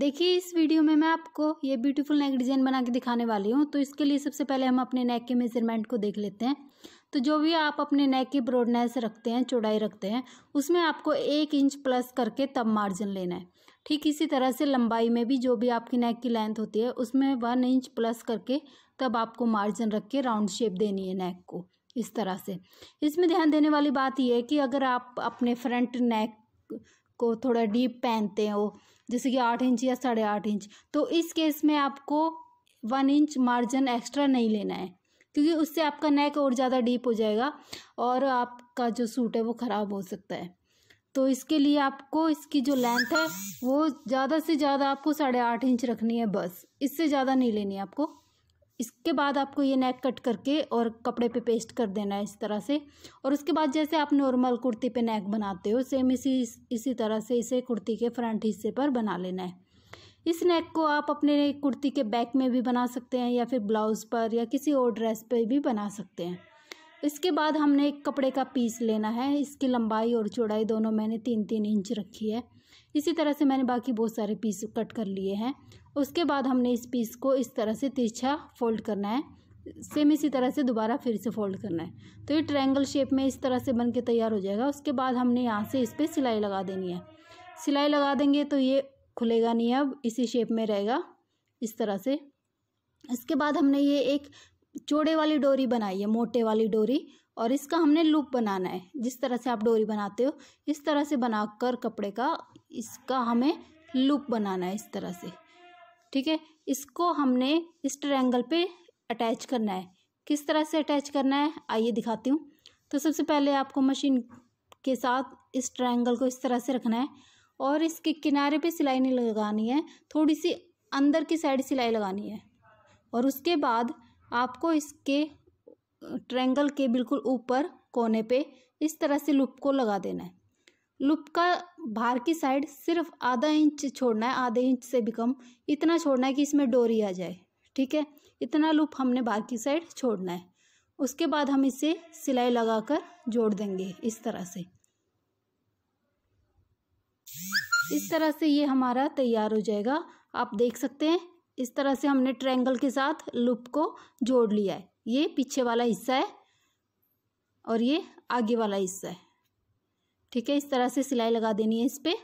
देखिए इस वीडियो में मैं आपको ये ब्यूटीफुल नेक डिज़ाइन बना के दिखाने वाली हूँ तो इसके लिए सबसे पहले हम अपने नेक के मेज़रमेंट को देख लेते हैं तो जो भी आप अपने नेक की ब्रॉडनेस रखते हैं चौड़ाई रखते हैं उसमें आपको एक इंच प्लस करके तब मार्जिन लेना है ठीक इसी तरह से लंबाई में भी जो भी आपकी नेक की लेंथ होती है उसमें वन इंच प्लस करके तब आपको मार्जिन रख के राउंड शेप देनी है नेक को इस तरह से इसमें ध्यान देने वाली बात यह है कि अगर आप अपने फ्रंट नेक को थोड़ा डीप पहनते हो जैसे कि आठ इंच या साढ़े आठ इंच तो इस केस में आपको वन इंच मार्जिन एक्स्ट्रा नहीं लेना है क्योंकि उससे आपका नेक और ज़्यादा डीप हो जाएगा और आपका जो सूट है वो ख़राब हो सकता है तो इसके लिए आपको इसकी जो लेंथ है वो ज़्यादा से ज़्यादा आपको साढ़े आठ इंच रखनी है बस इससे ज़्यादा नहीं लेनी है आपको इसके बाद आपको ये नेक कट करके और कपड़े पे पेस्ट कर देना है इस तरह से और उसके बाद जैसे आप नॉर्मल कुर्ती पे नेक बनाते हो सेम इसी इसी तरह से इसे कुर्ती के फ्रंट हिस्से पर बना लेना है इस नेक को आप अपने कुर्ती के बैक में भी बना सकते हैं या फिर ब्लाउज़ पर या किसी और ड्रेस पर भी बना सकते हैं इसके बाद हमने एक कपड़े का पीस लेना है इसकी लंबाई और चौड़ाई दोनों मैंने तीन तीन इंच रखी है इसी तरह से मैंने बाकी बहुत सारे पीस कट कर लिए हैं उसके बाद हमने इस पीस को इस तरह से तिरछा फोल्ड करना है सेम इसी तरह से दोबारा फिर से फोल्ड करना है तो ये ट्रायंगल शेप में इस तरह से बन के तैयार हो जाएगा उसके बाद हमने यहाँ से इस पर सिलाई लगा देनी है सिलाई लगा देंगे तो ये खुलेगा नहीं अब इसी शेप में रहेगा इस तरह से इसके बाद हमने ये एक चौड़े वाली डोरी बनाई है मोटे वाली डोरी और इसका हमने लूप बनाना है जिस तरह से आप डोरी बनाते हो इस तरह से बनाकर कपड़े का इसका हमें लूप बनाना है इस तरह से ठीक है इसको हमने इस ट्रायंगल पे अटैच करना है किस तरह से अटैच करना है आइए दिखाती हूँ तो सबसे पहले आपको मशीन के साथ इस ट्रायंगल को इस तरह से रखना है और इसके किनारे पे सिलाई नहीं लगानी है थोड़ी सी अंदर की साइड सिलाई लगानी है और उसके बाद आपको इसके ट्रेंगल के बिल्कुल ऊपर कोने पे इस तरह से लुप को लगा देना है लुप का बाहर की साइड सिर्फ आधा इंच छोड़ना है आधे इंच से भी कम इतना छोड़ना है कि इसमें डोरी आ जाए ठीक है इतना लुप हमने बाहर की साइड छोड़ना है उसके बाद हम इसे सिलाई लगाकर जोड़ देंगे इस तरह से इस तरह से ये हमारा तैयार हो जाएगा आप देख सकते हैं इस तरह से हमने ट्रेंगल के साथ लुप को जोड़ लिया है ये पीछे वाला हिस्सा है और ये आगे वाला हिस्सा है ठीक है इस तरह से सिलाई लगा देनी है इस पर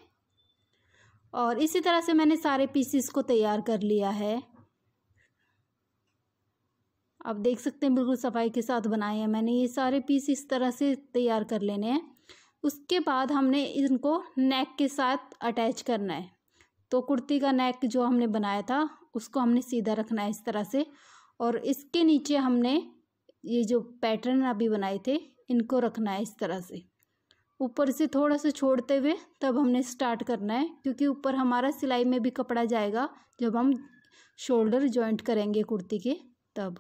और इसी तरह से मैंने सारे पीसीस को तैयार कर लिया है आप देख सकते हैं बिल्कुल सफाई के साथ बनाए हैं मैंने ये सारे पीस इस तरह से तैयार कर लेने हैं उसके बाद हमने इनको नेक के साथ अटैच करना है तो कुर्ती का नेक जो हमने बनाया था उसको हमने सीधा रखना है इस तरह से और इसके नीचे हमने ये जो पैटर्न अभी बनाए थे इनको रखना है इस तरह से ऊपर से थोड़ा सा छोड़ते हुए तब हमने स्टार्ट करना है क्योंकि ऊपर हमारा सिलाई में भी कपड़ा जाएगा जब हम शोल्डर जॉइंट करेंगे कुर्ती के तब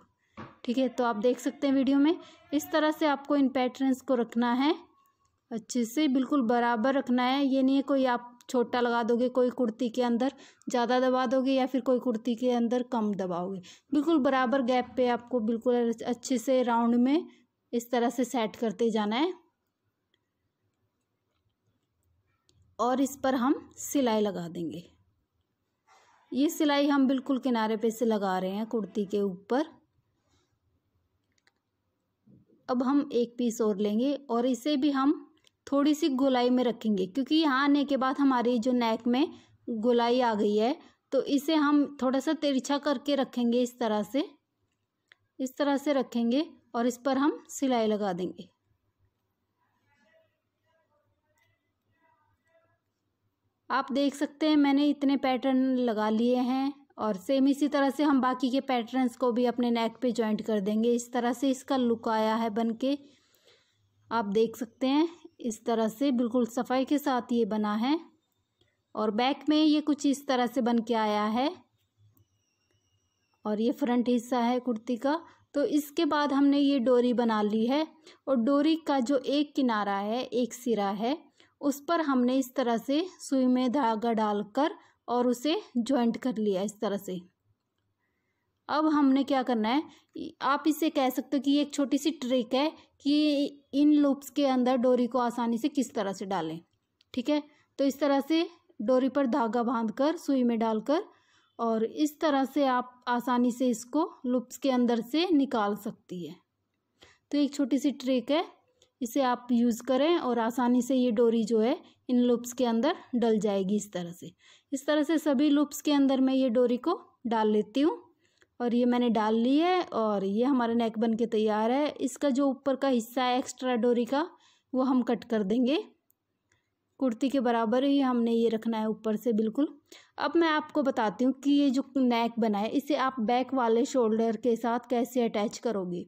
ठीक है तो आप देख सकते हैं वीडियो में इस तरह से आपको इन पैटर्न्स को रखना है अच्छे से बिल्कुल बराबर रखना है ये नहीं है कोई आप छोटा लगा दोगे कोई कुर्ती के अंदर ज़्यादा दबा दोगे या फिर कोई कुर्ती के अंदर कम दबाओगे बिल्कुल बराबर गैप पे आपको बिल्कुल अच्छे से राउंड में इस तरह से सेट करते जाना है और इस पर हम सिलाई लगा देंगे ये सिलाई हम बिल्कुल किनारे पे से लगा रहे हैं कुर्ती के ऊपर अब हम एक पीस और लेंगे और इसे भी हम थोड़ी सी गोलाई में रखेंगे क्योंकि यहाँ आने के बाद हमारी जो नेक में गोलाई आ गई है तो इसे हम थोड़ा सा तिरछा करके रखेंगे इस तरह से इस तरह से रखेंगे और इस पर हम सिलाई लगा देंगे आप देख सकते हैं मैंने इतने पैटर्न लगा लिए हैं और सेम इसी तरह से हम बाकी के पैटर्न्स को भी अपने नेक पे जॉइंट कर देंगे इस तरह से इसका लुक आया है बन के आप देख सकते हैं इस तरह से बिल्कुल सफाई के साथ ये बना है और बैक में ये कुछ इस तरह से बन के आया है और ये फ्रंट हिस्सा है कुर्ती का तो इसके बाद हमने ये डोरी बना ली है और डोरी का जो एक किनारा है एक सिरा है उस पर हमने इस तरह से सुई में धागा डालकर और उसे जॉइंट कर लिया इस तरह से अब हमने क्या करना है आप इसे कह सकते हो कि ये एक छोटी सी ट्रिक है कि इन लूप्स के अंदर डोरी को आसानी से किस तरह से डालें ठीक है तो इस तरह से डोरी पर धागा बांध कर सुई में डालकर और इस तरह से आप आसानी से इसको लूप्स के अंदर से निकाल सकती है तो एक छोटी सी ट्रिक है इसे आप यूज़ करें और आसानी से ये डोरी जो है इन लूप्स के अंदर डल जाएगी इस तरह से इस तरह से सभी लूप्स के अंदर मैं ये डोरी को डाल लेती हूँ और ये मैंने डाल ली है और ये हमारा नेक बन के तैयार है इसका जो ऊपर का हिस्सा है एक्स्ट्रा डोरी का वो हम कट कर देंगे कुर्ती के बराबर ही हमने ये रखना है ऊपर से बिल्कुल अब मैं आपको बताती हूँ कि ये जो नेक बना है इसे आप बैक वाले शोल्डर के साथ कैसे अटैच करोगे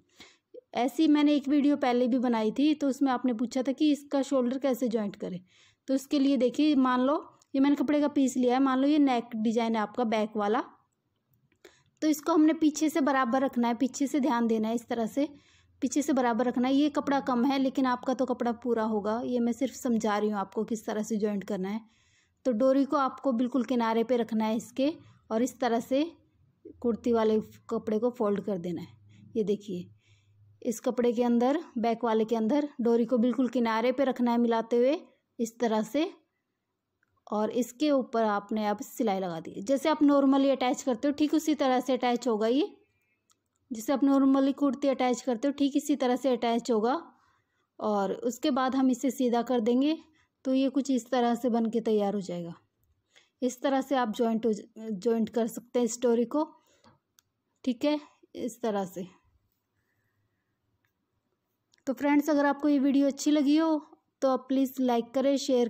ऐसी मैंने एक वीडियो पहले भी बनाई थी तो उसमें आपने पूछा था कि इसका शोल्डर कैसे जॉइंट करें तो उसके लिए देखिए मान लो ये मैंने कपड़े का पीस लिया है मान लो ये नेक डिज़ाइन है आपका बैक वाला तो इसको हमने पीछे से बराबर रखना है पीछे से ध्यान देना है इस तरह से पीछे से बराबर रखना है ये कपड़ा कम है लेकिन आपका तो कपड़ा पूरा होगा ये मैं सिर्फ समझा रही हूँ आपको किस तरह से जॉइंट करना है तो डोरी को आपको बिल्कुल किनारे पे रखना है इसके और इस तरह से कुर्ती वाले कपड़े को फोल्ड कर देना है ये देखिए इस कपड़े के अंदर बैक वाले के अंदर डोरी को बिल्कुल किनारे पे रखना है मिलाते हुए इस तरह से और इसके ऊपर आपने अब सिलाई लगा दी जैसे आप नॉर्मली अटैच करते हो ठीक उसी तरह से अटैच होगा ये जैसे आप नॉर्मली कुर्ती अटैच करते हो ठीक इसी तरह से अटैच होगा और उसके बाद हम इसे सीधा कर देंगे तो ये कुछ इस तरह से बन के तैयार हो जाएगा इस तरह से आप जॉइंट हो जॉइंट कर सकते हैं स्टोरी को ठीक है इस तरह से तो फ्रेंड्स अगर आपको ये वीडियो अच्छी लगी हो तो आप प्लीज़ लाइक करें शेयर